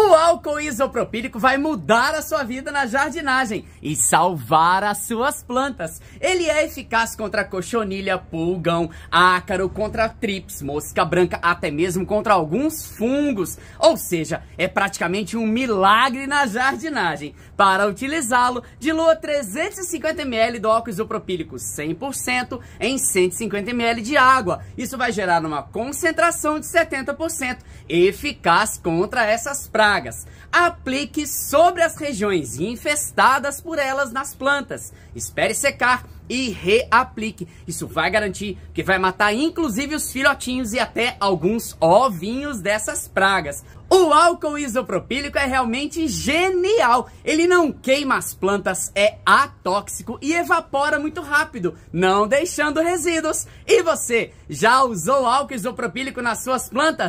O álcool isopropílico vai mudar a sua vida na jardinagem e salvar as suas plantas. Ele é eficaz contra cochonilha, pulgão, ácaro, contra trips, mosca branca, até mesmo contra alguns fungos. Ou seja, é praticamente um milagre na jardinagem. Para utilizá-lo, dilua 350 ml do álcool isopropílico 100% em 150 ml de água. Isso vai gerar uma concentração de 70% eficaz contra essas práticas pragas. Aplique sobre as regiões infestadas por elas nas plantas. Espere secar e reaplique. Isso vai garantir que vai matar inclusive os filhotinhos e até alguns ovinhos dessas pragas. O álcool isopropílico é realmente genial. Ele não queima as plantas, é atóxico e evapora muito rápido, não deixando resíduos. E você, já usou álcool isopropílico nas suas plantas?